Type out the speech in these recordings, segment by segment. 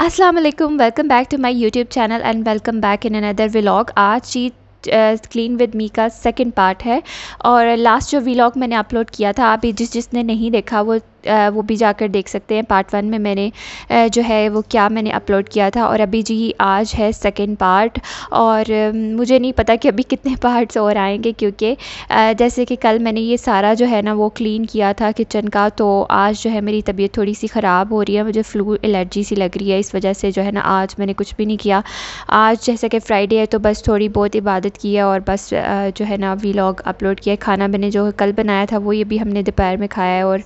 Aslam welcome back to my YouTube channel and welcome back in another vlog आज चीज clean with me का second part है और last जो व्लॉग मैंने अपलोड किया था अभी जिस जिसने नहीं देखा वो वो भी जाकर देख सकते हैं पार्ट वन में मैंने जो है वो क्या मैंने अपलोड किया था और अभी जी आज है सेकेंड पार्ट और मुझे नहीं पता कि अभी कितने पार्ट्स और आएंगे क्योंकि जैसे कि कल मैंने ये सारा जो है ना वो क्लीन किया था किचन का तो आज जो है मेरी तबीयत थोड़ी सी ख़राब हो रही है मुझे फ्लू एलर्जी सी लग रही है इस वजह से जो है ना आज मैंने कुछ भी नहीं किया आज जैसे कि फ्राइडे है तो बस थोड़ी बहुत इबादत की है और बस जो है ना वीलॉग अपलोड किया खाना मैंने जो कल बनाया था वो ये हमने दोपहर में खाया है और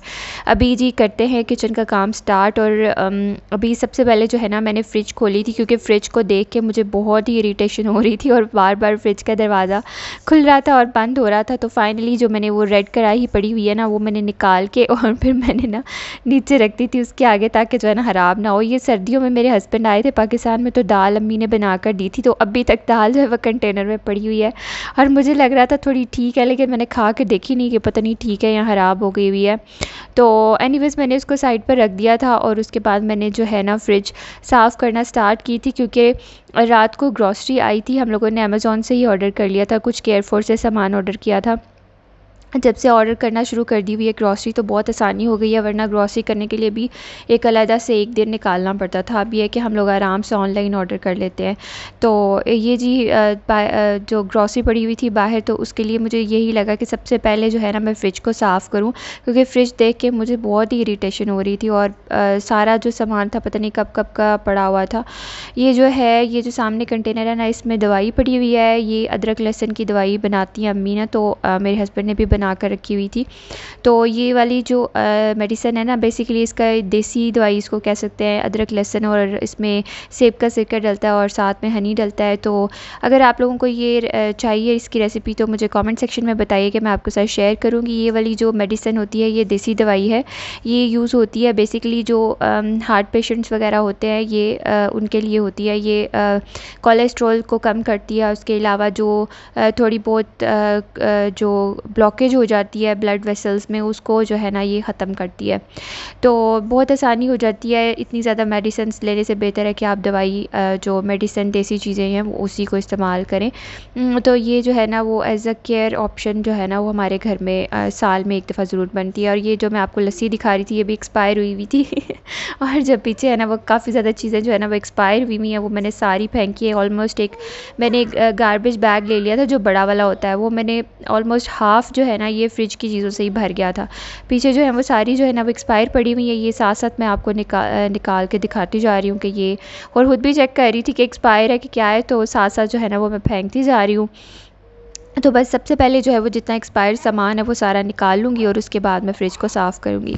अभी अभी जी करते हैं किचन का काम स्टार्ट और um, अभी सबसे पहले जो है ना मैंने फ़्रिज खोली थी क्योंकि फ़्रिज को देख के मुझे बहुत ही इरीटेशन हो रही थी और बार बार फ्रिज का दरवाज़ा खुल रहा था और बंद हो रहा था तो फाइनली जो मैंने वो रेड कढ़ाई पड़ी हुई है ना वो मैंने निकाल के और फिर मैंने ना नीचे रख दी थी उसके आगे ताकि जो है ना ख़राब ना हो ये सर्दियों में मेरे हस्बैंड आए थे पाकिस्तान में तो दाल अम्मी ने बना कर दी थी तो अभी तक दाल जो है वह कंटेनर में पड़ी हुई है और मुझे लग रहा था थोड़ी ठीक है लेकिन मैंने खा के देखी नहीं कि पता नहीं ठीक है या ख़राब हो गई हुई है तो एनीवेज़ मैंने उसको साइड पर रख दिया था और उसके बाद मैंने जो है ना फ्रिज साफ़ करना स्टार्ट की थी क्योंकि रात को ग्रॉसरी आई थी हम लोगों ने अमेज़ोन से ही ऑर्डर कर लिया था कुछ केयर फोर से सामान ऑर्डर किया था जब से ऑर्डर करना शुरू कर दी हुई है ग्रॉसरी तो बहुत आसानी हो गई है वरना ग्रॉसरी करने के लिए भी एक अलहदा से एक दिन निकालना पड़ता था अब यह कि हम लोग आराम से ऑनलाइन ऑर्डर कर लेते हैं तो ये जी जो ग्रॉसरी पड़ी हुई थी बाहर तो उसके लिए मुझे यही लगा कि सबसे पहले जो है ना मैं फ़्रिज को साफ़ करूँ क्योंकि फ़्रिज देख के मुझे बहुत ही इरीटेशन हो रही थी और सारा जो सामान था पता नहीं कब कब का पड़ा हुआ था ये जो है ये जो सामने कंटेनर है ना इसमें दवाई पड़ी हुई है ये अदरक लहसन की दवाई बनाती हैं अम्मी ना तो मेरे हस्बैंड ने भी बना बना कर रखी हुई थी तो ये वाली जो मेडिसन है ना बेसिकली इसका देसी दवाई इसको कह सकते हैं अदरक लहसन और इसमें सेब का सिरका डलता है और साथ में हनी डलता है तो अगर आप लोगों को ये चाहिए इसकी रेसिपी तो मुझे कॉमेंट सेक्शन में बताइए कि मैं आपके साथ शेयर करूँगी ये वाली जो मेडिसन होती है ये देसी दवाई है ये यूज़ होती है बेसिकली जो हार्ट पेशेंट्स वगैरह होते हैं ये आ, उनके लिए होती है ये कोलेस्ट्रॉल को कम करती है उसके अलावा जो आ, थोड़ी बहुत आ, जो ब्लॉकेज डैमेज हो जाती है ब्लड वेसल्स में उसको जो है ना ये ख़त्म करती है तो बहुत आसानी हो जाती है इतनी ज़्यादा मेडिसिन लेने से बेहतर है कि आप दवाई जो मेडिसिन देसी चीज़ें हैं वो उसी को इस्तेमाल करें तो ये जो है ना वो एज़ अ केयर ऑप्शन जो है ना वो हमारे घर में आ, साल में एक दफ़ा ज़रूर बनती है और ये जो मैं आपको लस्सी दिखा रही थी ये भी एक्सपायर हुई हुई थी और जब पीछे है ना वो काफ़ी ज़्यादा चीज़ें जो है ना वो एक्सपायर हुई हुई हैं वो मैंने सारी फेंकी है ऑलमोस्ट एक मैंने एक गारबेज बैग ले लिया था जो बड़ा वाला होता है वो मैंने ऑलमोस्ट हाफ़ जो है ना ना ये फ्रिज की चीज़ों से ही भर गया था पीछे जो है वो सारी जो है ना वो एक्सपायर पड़ी हुई है ये साथ साथ मैं आपको निका निकाल के दिखाती जा रही हूँ कि ये और ख़ुद भी चेक कर रही थी कि एक्सपायर है कि क्या है तो साथ साथ जो है ना वो मैं फेंकती जा रही हूँ तो बस सबसे पहले जो है वो जितना एक्सपायर सामान है वो सारा निकाल लूँगी और उसके बाद मैं फ़्रिज को साफ़ करूँगी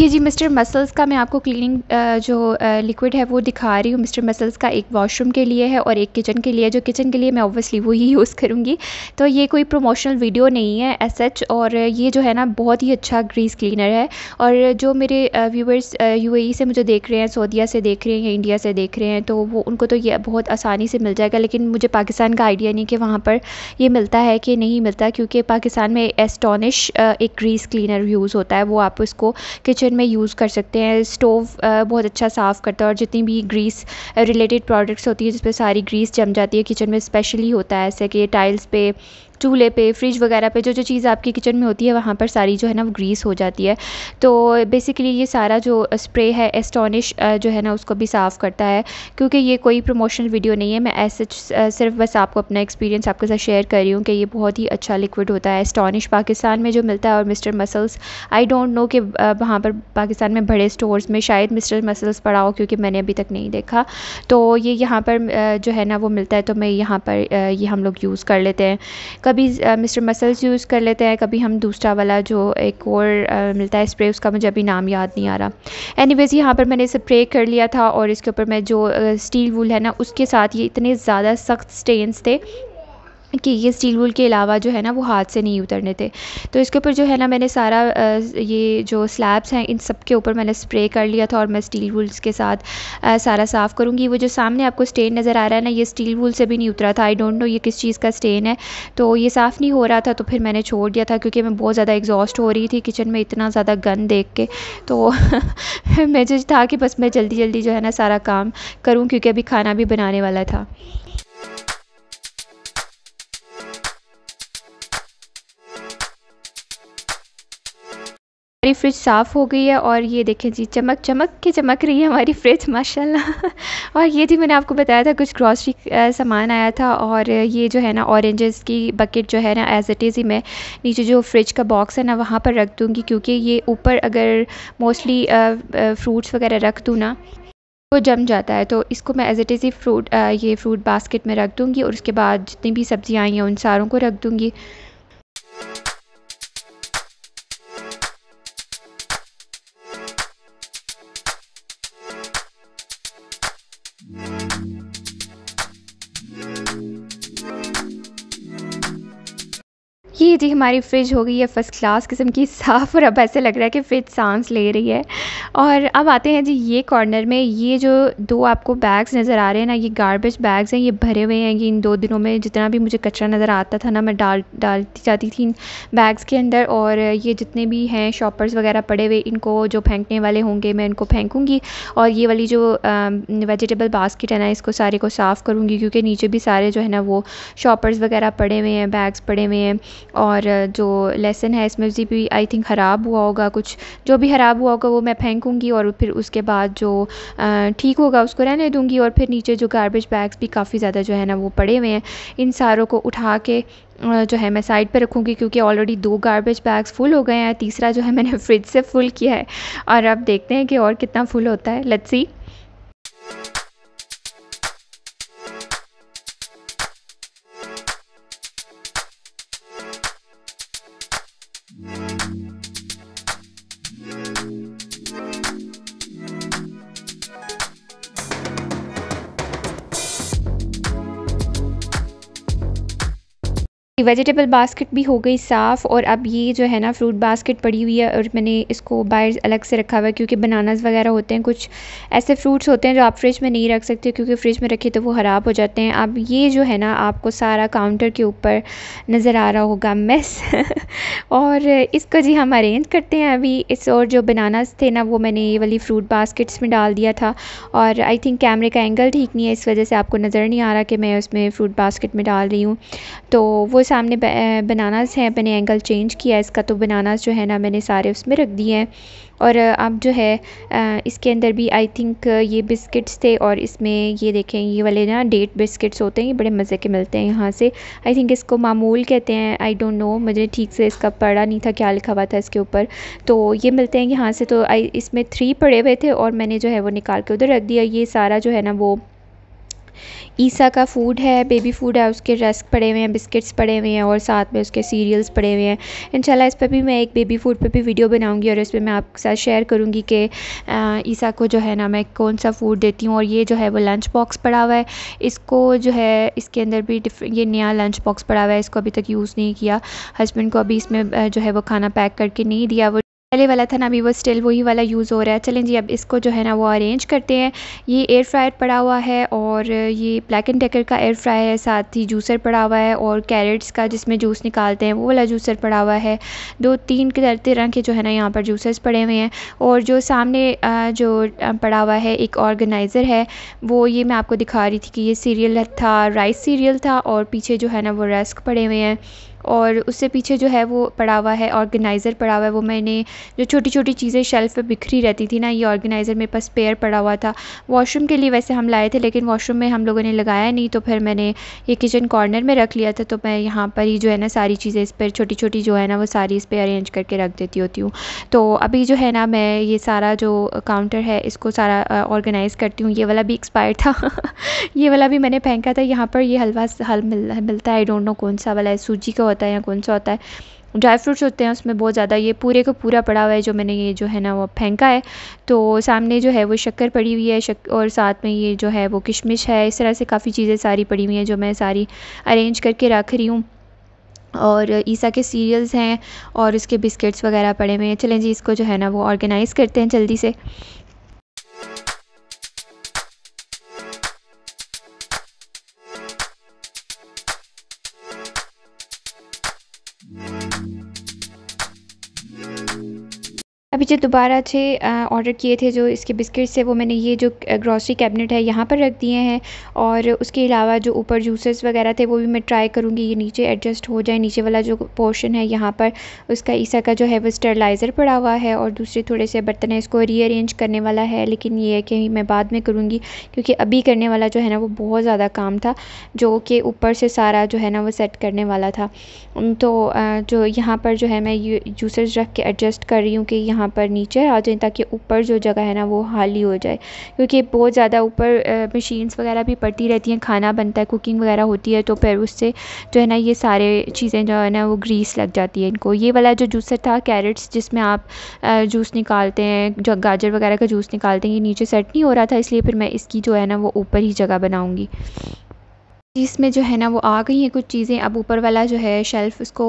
ये जी मिस्टर मसल्स का मैं आपको क्लीनिंग जो लिक्विड है वो दिखा रही हूँ मिस्टर मसल्स का एक वॉशरूम के लिए है और एक किचन के लिए है जो किचन के लिए मैं ऑब्वियसली वो ही यूज़ करूँगी तो ये कोई प्रमोशनल वीडियो नहीं है एस एच और ये जो है ना बहुत ही अच्छा ग्रीस क्लीनर है और जो मेरे व्यूवर्स यूएई e से मुझे देख रहे हैं सऊदिया से देख रहे हैं या इंडिया से देख रहे हैं तो वो उनको तो ये बहुत आसानी से मिल जाएगा लेकिन मुझे पाकिस्तान का आइडिया नहीं कि वहाँ पर ये मिलता है कि नहीं मिलता क्योंकि पाकिस्तान में एस्टोनिश एक ग्रीस क्लीनर यूज़ होता है वो आप उसको किचन किचन में यूज़ कर सकते हैं स्टोव बहुत अच्छा साफ़ करता है और जितनी भी ग्रीस रिलेटेड प्रोडक्ट्स होती है जिस पर सारी ग्रीस जम जाती है किचन में स्पेशली होता है ऐसे कि टाइल्स पे चूल्हे पे फ्रिज वगैरह पे जो जो चीज़ आपकी किचन में होती है वहाँ पर सारी जो है ना वो ग्रीस हो जाती है तो बेसिकली ये सारा जो स्प्रे है एस्टोनिश जो है ना उसको भी साफ़ करता है क्योंकि ये कोई प्रमोशनल वीडियो नहीं है मैं ऐसे सिर्फ बस आपको अपना एक्सपीरियंस आपके साथ शेयर कर रही हूँ कि ये बहुत ही अच्छा लिक्विड होता है एस्टोनिश पाकिस्तान में जो मिलता है और mister Muscles I don't know कि वहाँ पर पाकिस्तान में बड़े स्टोर्स में शायद मिस्टर मसल्स पड़ा हो क्योंकि मैंने अभी तक नहीं देखा तो ये यहाँ पर जो है ना वो मिलता है तो मैं यहाँ पर ये हम लोग यूज़ कर लेते हैं कभी मिस्टर मसल्स यूज़ कर लेते हैं कभी हम दूसरा वाला जो एक और मिलता है स्प्रे उसका मुझे अभी नाम याद नहीं आ रहा एनी वेज़ यहाँ पर मैंने स्प्रे कर लिया था और इसके ऊपर मैं जो स्टील वूल है ना उसके साथ ये इतने ज़्यादा सख्त स्टेन्स थे कि ये स्टील वूल के अलावा जो है ना वो हाथ से नहीं उतरने थे तो इसके ऊपर जो है ना मैंने सारा ये जो स्लैब्स हैं इन सब के ऊपर मैंने स्प्रे कर लिया था और मैं स्टील वूल्स के साथ सारा साफ़ करूँगी वो जो सामने आपको स्टेन नज़र आ रहा है ना ये स्टील वूल से भी नहीं उतरा था आई डोंट नो ये किस चीज़ का स्टेन है तो ये साफ़ नहीं हो रहा था तो फिर मैंने छोड़ दिया था क्योंकि मैं बहुत ज़्यादा एग्जॉस्ट हो रही थी किचन में इतना ज़्यादा गन देख के तो मैं जो था कि बस मैं जल्दी जल्दी जो है ना सारा काम करूँ क्योंकि अभी खाना भी बनाने वाला था हमारी फ्रिज साफ़ हो गई है और ये देखें जी चमक चमक के चमक रही है हमारी फ्रिज माशाल्लाह और ये जी मैंने आपको बताया था कुछ ग्रॉसरी सामान आया था और ये जो है ना ऑरेंजेस की बकेट जो है ना एज़ इट इज़ ही मैं नीचे जो फ्रिज का बॉक्स है ना वहाँ पर रख दूँगी क्योंकि ये ऊपर अगर मोस्टली फ्रूट्स वगैरह रख दूँ ना वो जम जाता है तो इसको मैं एज़ इट इज़ ही फ्रूट ये फ्रूट बास्केट में रख दूँगी और उसके बाद जितनी भी सब्ज़ियाँ आई हैं उन सारों को रख दूँगी जी हमारी फ्रिज हो गई है फ़र्स्ट क्लास किस्म की साफ़ और अब ऐसे लग रहा है कि फ्रिज सांस ले रही है और अब आते हैं जी ये कॉर्नर में ये जो दो आपको बैग्स नज़र आ रहे हैं ना ये गार्बेज बैग्स हैं ये भरे हुए हैं ये इन दो दिनों में जितना भी मुझे कचरा नज़र आता था ना मैं डाल डालती जाती थी इन बैग्स के अंदर और ये जितने भी हैं शॉपर्स वगैरह पड़े हुए इनको जो फेंकने वाले होंगे मैं इनको फेंकूँगी और ये वाली जो वेजिटेबल बास्केट है ना इसको सारे को साफ़ करूँगी क्योंकि नीचे भी सारे जो है ना वो शॉपर्स वगैरह पड़े हुए हैं बैग्स पड़े हुए हैं और जो लेसन है इसमें भी आई थिंक ख़राब हुआ होगा कुछ जो भी ख़राब हुआ होगा वो मैं फेंक फेंकूँगी और फिर उसके बाद जो ठीक होगा उसको रहने दूँगी और फिर नीचे जो गार्बेज बैग्स भी काफ़ी ज़्यादा जो है ना वो पड़े हुए हैं इन सारों को उठा के जो है मैं साइड पर रखूँगी क्योंकि ऑलरेडी दो गार्बेज बैग्स फुल हो गए हैं तीसरा जो है मैंने फ्रिज से फुल किया है और अब देखते हैं कि और कितना फुल होता है लत्सी वेजिटेबल बास्केट भी हो गई साफ़ और अब ये जो है ना फ्रूट बास्केट पड़ी हुई है और मैंने इसको बाहर अलग से रखा हुआ है क्योंकि बनानाज़ वगैरह होते हैं कुछ ऐसे फ्रूट्स होते हैं जो आप फ्रिज में नहीं रख सकते क्योंकि फ्रिज में रखे तो वो ख़राब हो जाते हैं अब ये जो है ना आपको सारा काउंटर के ऊपर नज़र आ रहा होगा मेस और इसको जी हम अरेंज करते हैं अभी इस और जो बनानाज थे ना वो मैंने ये वाली फ्रूट बास्केट्स में डाल दिया था और आई थिंक कैमरे का एंगल ठीक नहीं है इस वजह से आपको नज़र नहीं आ रहा कि मैं उसमें फ्रूट बास्केट में डाल रही हूँ तो वो सामने बनानास हैं मैंने एंगल चेंज किया इसका तो बनानास जो है ना मैंने सारे उसमें रख दिए हैं और अब जो है इसके अंदर भी आई थिंक ये बिस्किट्स थे और इसमें ये देखें ये वाले ना डेट बिस्किट्स होते हैं ये बड़े मज़े के मिलते हैं यहाँ से आई थिंक इसको मामूल कहते हैं आई डोंट नो मुझे ठीक से इसका पढ़ा नहीं था क्या लिखा हुआ था इसके ऊपर तो ये मिलते हैं यहाँ से तो आई इसमें थ्री पड़े हुए थे और मैंने जो है वो निकाल के उधर रख दिया ये सारा जो है ना वो ईसा का फूड है बेबी फूड है उसके रस्क पड़े हुए हैं बिस्किट्स पड़े हुए हैं और साथ में उसके सीरियल्स पड़े हुए हैं इनशाला इस पर भी मैं एक बेबी फूड पर भी वीडियो बनाऊँगी और इस पर मैं आपके साथ शेयर करूँगी कि ईसा को जो है ना मैं कौन सा फूड देती हूँ और ये जो है वो लंच बॉक्स पड़ा हुआ है इसको जो है इसके अंदर भी ये नया लंच बॉक्स पड़ा हुआ है इसको अभी तक यूज़ नहीं किया हस्बैंड को अभी इसमें जो है वो खाना पैक करके नहीं दिया वो पहले वाला था ना अभी वो स्टिल वही वाला यूज़ हो रहा है चलें जी अब इसको जो है ना वो अरेंज करते हैं ये एयर फ्रायर पड़ा हुआ है और ये ब्लैक एंड डेकर का एयर फ्रायर है साथ ही जूसर पड़ा हुआ है और कैरेट्स का जिसमें जूस निकालते हैं वो वाला जूसर पड़ा हुआ है दो तीन तरह के जो है ना यहाँ पर जूसर्स पड़े हुए हैं और जो सामने जो पड़ा हुआ है एक ऑर्गेनाइज़र है वो ये मैं आपको दिखा रही थी कि ये सीरियल था राइस सीरियल था और पीछे जो है ना वो रस्क पड़े हुए हैं और उससे पीछे जो है वो पड़ा हुआ है ऑर्गेनाइज़र पड़ा हुआ है वो मैंने जो छोटी छोटी चीज़ें शेल्फ़ पे बिखरी रहती थी ना ये ऑर्गेनाइज़र मेरे पास पेयर पड़ा हुआ था वॉशरूम के लिए वैसे हम लाए थे लेकिन वॉशरूम में हम लोगों ने लगाया नहीं तो फिर मैंने ये किचन कॉर्नर में रख लिया था तो मैं यहाँ पर ही जो है ना सारी चीज़ें इस पर छोटी छोटी जो है ना वो सारी इस पर अरेंज करके रख देती होती हूँ तो अभी जो है ना मैं ये सारा जो काउंटर है इसको सारा ऑर्गेनाइज़ करती हूँ ये वाला भी एक्सपायर था ये वाला भी मैंने फेंका था यहाँ पर ये हलवा हल मिल मिलता है आई डोंट नो कौन सा वाला है सूजी का होता है या कौन सा होता है ड्राई फ्रूट्स होते हैं उसमें बहुत ज़्यादा ये पूरे का पूरा पड़ा हुआ है जो मैंने ये जो है ना वो फेंका है तो सामने जो है वो शक्कर पड़ी हुई है शक और साथ में ये जो है वो किशमिश है इस तरह से काफ़ी चीज़ें सारी पड़ी हुई हैं जो मैं सारी अरेंज करके रख रही हूँ और ईसा के सीरियल्स हैं और उसके बिस्किट्स वगैरह पड़े हुए हैं चलें जी इसको जो है ना वो ऑर्गेनाइज़ करते हैं जल्दी से अभी जो दोबारा से ऑर्डर किए थे जो इसके बिस्किट्स थे वो मैंने ये जो ग्रॉसरी कैबिनेट है यहाँ पर रख दिए हैं और उसके अलावा जो ऊपर जूसेस वगैरह थे वो भी मैं ट्राई करूँगी ये नीचे एडजस्ट हो जाए नीचे वाला जो पोर्शन है यहाँ पर उसका ईसा का जो है वो स्टरलाइज़र पड़ा हुआ है और दूसरे थोड़े से बर्तन है इसको रीअरेंज करने वाला है लेकिन ये है कि मैं बाद में करूँगी क्योंकि अभी करने वाला जो है ना वो बहुत ज़्यादा काम था जो कि ऊपर से सारा जो है ना वो सेट करने वाला था तो जो यहाँ पर जो है मैं जूसेस रख के एडजस्ट कर रही हूँ कि यहाँ यहाँ पर नीचे आ जाएँ ताकि ऊपर जो जगह है ना वो खाली हो जाए क्योंकि बहुत ज़्यादा ऊपर मशीन्स वगैरह भी पड़ती रहती हैं खाना बनता है कुकिंग वगैरह होती है तो फिर उससे जो है ना ये सारे चीज़ें जो है ना वो ग्रीस लग जाती है इनको ये वाला जो जूसर था कैरेट्स जिसमें आप जूस निकालते हैं जो गाजर वगैरह का जूस निकालते हैं ये नीचे सेट नहीं हो रहा था इसलिए फिर मैं इसकी जो है ना वो ऊपर ही जगह बनाऊँगी इसमें जो है ना वो आ गई हैं कुछ चीज़ें अब ऊपर वाला जो है शेल्फ़ उसको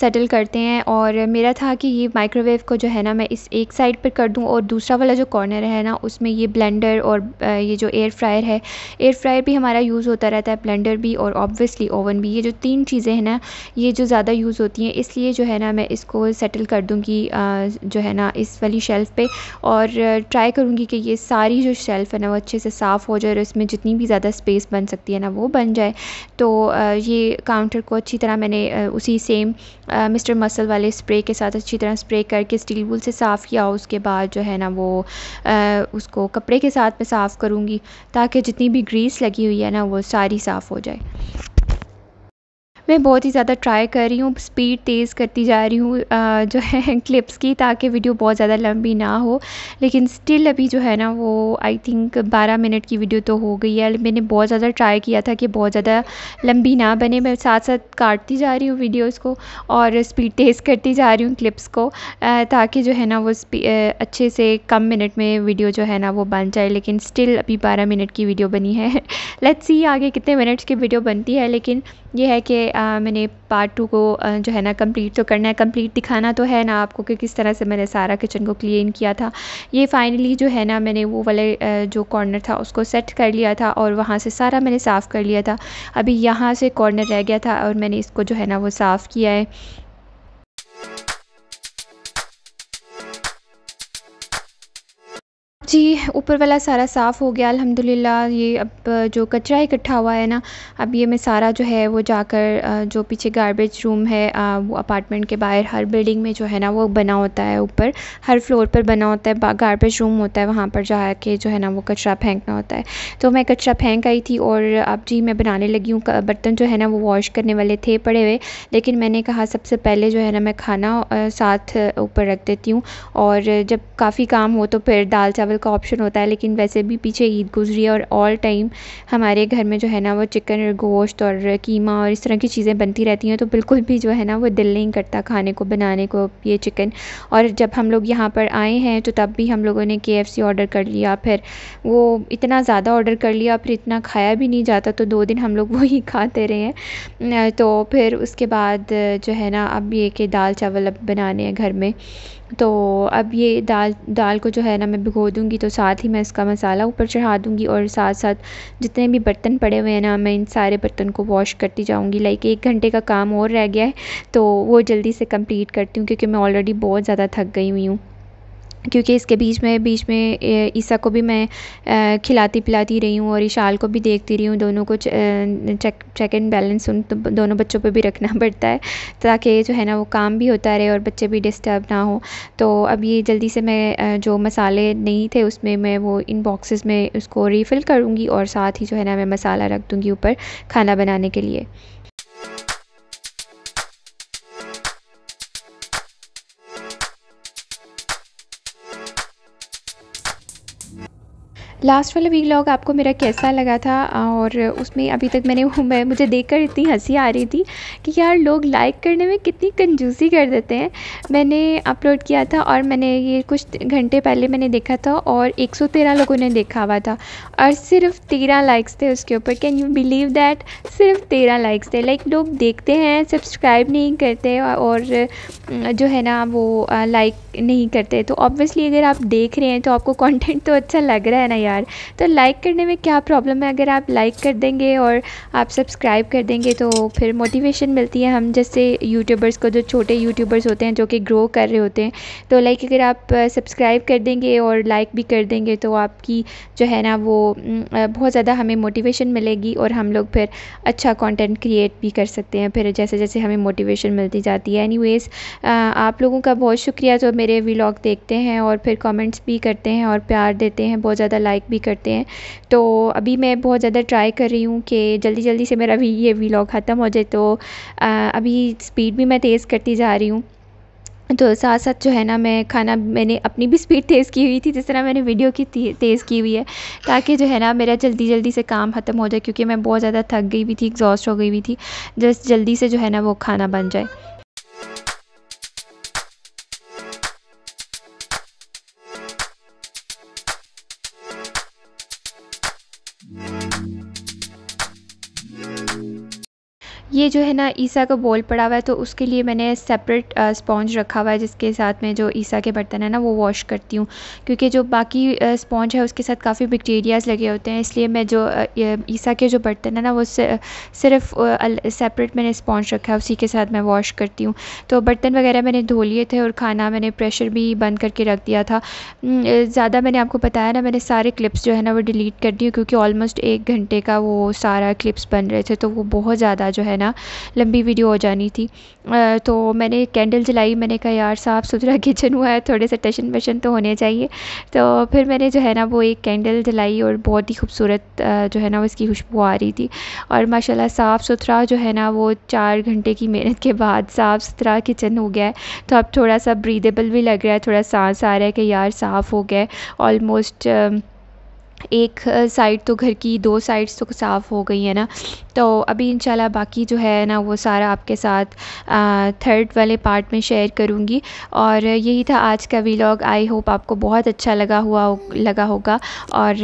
सेटल करते हैं और मेरा था कि ये माइक्रोवेव को जो है ना मैं इस एक साइड पर कर दूं और दूसरा वाला जो कॉर्नर है ना उसमें ये ब्लेंडर और ये जो एयर फ्रायर है एयर फ्रायर भी हमारा यूज़ होता रहता है ब्लेंडर भी और ऑब्वियसली ओवन भी ये जो तीन चीज़ें हैं ना ये जो ज़्यादा यूज़ होती हैं इसलिए जो है ना मैं इसको सेटल कर दूँगी जो है ना इस वाली शेल्फ़ पर और ट्राई करूँगी कि ये सारी जो शेल्फ़ है ना वो अच्छे से साफ़ हो जाए और इसमें जितनी भी ज़्यादा स्पेस बन सकती है ना वो बन जाए जाए तो ये काउंटर को अच्छी तरह मैंने उसी सेम मिस्टर मसल वाले स्प्रे के साथ अच्छी तरह स्प्रे करके स्टील वूल से साफ़ किया उसके बाद जो है ना वो उसको कपड़े के साथ मैं साफ़ करूँगी ताकि जितनी भी ग्रीस लगी हुई है ना वो सारी साफ़ हो जाए मैं बहुत ही ज़्यादा ट्राई कर रही हूँ स्पीड तेज़ करती जा रही हूँ जो है क्लिप्स की ताकि वीडियो बहुत ज़्यादा लंबी ना हो लेकिन स्टिल अभी जो है ना वो आई थिंक बारह मिनट की वीडियो तो हो गई है मैंने बहुत ज़्यादा ट्राई किया था कि बहुत ज़्यादा लंबी ना बने मैं साथ साथ काटती जा रही हूँ वीडियोज़ को और स्पीड तेज़ करती जा रही हूँ क्लिप्स को ताकि जो है ना वो अच्छे से कम मिनट में वीडियो जो है ना वो बन जाए लेकिन स्टिल अभी बारह मिनट की वीडियो बनी है लेट्स सी आगे कितने मिनट्स की वीडियो बनती है लेकिन ये है कि मैंने पार्ट टू को जो है ना कंप्लीट तो करना है कंप्लीट दिखाना तो है ना आपको कि किस तरह से मैंने सारा किचन को क्लीन किया था ये फाइनली जो है ना मैंने वो वाले जो कॉर्नर था उसको सेट कर लिया था और वहाँ से सारा मैंने साफ़ कर लिया था अभी यहाँ से कॉर्नर रह गया था और मैंने इसको जो है ना वो साफ़ किया है जी ऊपर वाला सारा साफ़ हो गया अल्हम्दुलिल्लाह ये अब जो कचरा इकट्ठा हुआ है ना अब ये मैं सारा जो है वो जाकर जो पीछे गार्बेज रूम है वो अपार्टमेंट के बाहर हर बिल्डिंग में जो है ना वो बना होता है ऊपर हर फ्लोर पर बना होता है गार्बेज रूम होता है वहाँ पर जा के जो है ना वो कचरा फेंकना होता है तो मैं कचरा फेंक आई थी और अब जी मैं बनाने लगी हूँ बर्तन जो है ना वो वॉश करने वाले थे पड़े हुए लेकिन मैंने कहा सबसे पहले जो है ना मैं खाना साथ ऊपर रख देती हूँ और जब काफ़ी काम हो तो फिर दाल चावल का ऑप्शन होता है लेकिन वैसे भी पीछे ईद गुजरी है और ऑल टाइम हमारे घर में जो है ना वो चिकन और गोश्त और कीमा और इस तरह की चीज़ें बनती रहती हैं तो बिल्कुल भी जो है ना वो दिल नहीं करता खाने को बनाने को ये चिकन और जब हम लोग यहाँ पर आए हैं तो तब भी हम लोगों ने के ऑर्डर कर लिया फिर वो इतना ज़्यादा ऑर्डर कर लिया फिर इतना खाया भी नहीं जाता तो दो दिन हम लोग वही खाते रहे हैं तो फिर उसके बाद जो है ना अब ये कि दाल चावल अब बनाने हैं घर में तो अब ये दाल दाल को जो है ना मैं भिगो दूँगी दूँगी तो साथ ही मैं इसका मसाला ऊपर चढ़ा दूँगी और साथ साथ जितने भी बर्तन पड़े हुए हैं ना मैं इन सारे बर्तन को वॉश करती जाऊँगी लाइक एक घंटे का काम और रह गया है तो वो जल्दी से कंप्लीट करती हूँ क्योंकि मैं ऑलरेडी बहुत ज़्यादा थक गई हुई हूँ क्योंकि इसके बीच में बीच में ईसा को भी मैं खिलाती पिलाती रही हूँ और ईशाल को भी देखती रही हूँ दोनों को चेक चेक एंड बैलेंस उन तो दोनों बच्चों पे भी रखना पड़ता है ताकि जो है ना वो काम भी होता रहे और बच्चे भी डिस्टर्ब ना हो तो अब ये जल्दी से मैं जो मसाले नहीं थे उसमें मैं वो इन बॉक्सेस में उसको रिफ़िल करूँगी और साथ ही जो है ना मैं मसाला रख दूँगी ऊपर खाना बनाने के लिए लास्ट वाला वीलॉग आपको मेरा कैसा लगा था और उसमें अभी तक मैंने मैं मुझे देखकर इतनी हंसी आ रही थी कि यार लोग लाइक करने में कितनी कंजूसी कर देते हैं मैंने अपलोड किया था और मैंने ये कुछ घंटे पहले मैंने देखा था और 113 लोगों ने देखा हुआ था और सिर्फ तेरह लाइक्स थे उसके ऊपर कैन यू बिलीव दैट सिर्फ तेरह लाइक्स थे लाइक लोग देखते हैं सब्सक्राइब नहीं करते और जो है ना वो लाइक नहीं करते तो ऑब्वियसली अगर आप देख रहे हैं तो आपको कॉन्टेंट तो अच्छा लग रहा है ना यार यार तो लाइक करने में क्या प्रॉब्लम है अगर आप लाइक कर देंगे और आप सब्सक्राइब कर देंगे तो फिर मोटिवेशन मिलती है हम जैसे यूट्यूबर्स को जो छोटे यूट्यूबर्स होते हैं जो कि ग्रो कर रहे होते हैं तो लाइक अगर आप सब्सक्राइब कर देंगे और लाइक भी कर देंगे तो आपकी जो है ना वो बहुत ज़्यादा हमें मोटिवेशन मिलेगी और हम लोग फिर अच्छा कॉन्टेंट क्रिएट भी कर सकते हैं फिर जैसे जैसे हमें मोटिवेशन मिलती जाती है एनी आप लोगों का बहुत शुक्रिया जो तो मेरे व्लॉग देखते हैं और फिर कमेंट्स भी करते हैं और प्यार देते हैं बहुत ज़्यादा लाइक लाइक भी करते हैं तो अभी मैं बहुत ज़्यादा ट्राई कर रही हूँ कि जल्दी जल्दी से मेरा ये वीलॉग ख़त्म हो जाए तो अभी स्पीड भी मैं तेज़ करती जा रही हूँ तो साथ साथ जो है ना मैं खाना मैंने अपनी भी स्पीड तेज़ की हुई थी जिस तरह मैंने वीडियो की तेज़ की हुई है ताकि जो है ना मेरा जल्दी जल्दी से काम ख़त्म हो जाए क्योंकि मैं बहुत ज़्यादा थक गई हुई थी एग्जॉस्ट हो गई हुई थी जस्ट जल्दी से जो है ना वो खाना बन जाए ये जो है ना ईसा का बोल पड़ा हुआ है तो उसके लिए मैंने सेपरेट स्पॉन्ज uh, रखा हुआ है जिसके साथ मैं जो ईसा के बर्तन है ना वो वॉश करती हूँ क्योंकि जो बाकी स्पॉन्ज uh, है उसके साथ काफ़ी बैक्टीरियाज़ लगे होते हैं इसलिए मैं जो uh, ईसा के जो बर्तन है ना वो सिर्फ सेपरेट मैंने स्पॉन्ज रखा है उसी के साथ मैं वॉश करती हूँ तो बर्तन वगैरह मैंने धो लिए थे और खाना मैंने प्रेशर भी बंद करके रख दिया था ज़्यादा मैंने आपको बताया ना मैंने सारे क्लिप्स जो है ना वो डिलीट कर दिए क्योंकि ऑलमोस्ट एक घंटे का वो सारा क्लिप्स बन रहे थे तो वो बहुत ज़्यादा जो है ना ना लंबी वीडियो हो जानी थी तो मैंने कैंडल जलाई मैंने कहा यार साफ़ सुथरा किचन हुआ है थोड़े से टशन वशन तो होने चाहिए तो फिर मैंने जो है ना वो एक कैंडल जलाई और बहुत ही खूबसूरत जो है ना उसकी खुशबू आ रही थी और माशाल्लाह साफ़ सुथरा जो है ना वो चार घंटे की मेहनत के बाद साफ़ सुथरा किचन हो गया है तो अब थोड़ा सा ब्रीदेबल भी लग रहा है थोड़ा सांस आ रहा है कि यार साफ़ हो गया ऑलमोस्ट एक साइड तो घर की दो साइड्स तो साफ़ हो गई है ना तो अभी इंशाल्लाह बाकी जो है ना वो सारा आपके साथ थर्ड वाले पार्ट में शेयर करूँगी और यही था आज का वीलॉग आई होप आपको बहुत अच्छा लगा हुआ हो, लगा होगा और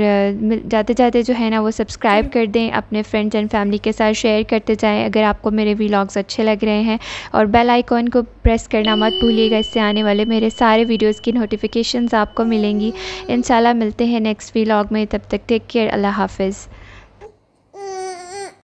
जाते जाते जो है ना वो सब्सक्राइब कर दें अपने फ्रेंड्स एंड फैमिली के साथ शेयर करते जाएँ अगर आपको मेरे वीलाग्स अच्छे लग रहे हैं और बेल आइकॉन को प्रेस करना मत भूलिएगा इससे आने वाले मेरे सारे वीडियोस की नोटिफिकेशंस आपको मिलेंगी इन मिलते हैं नेक्स्ट वीलाग में तब तक टेक केयर अल्लाह हाफिज़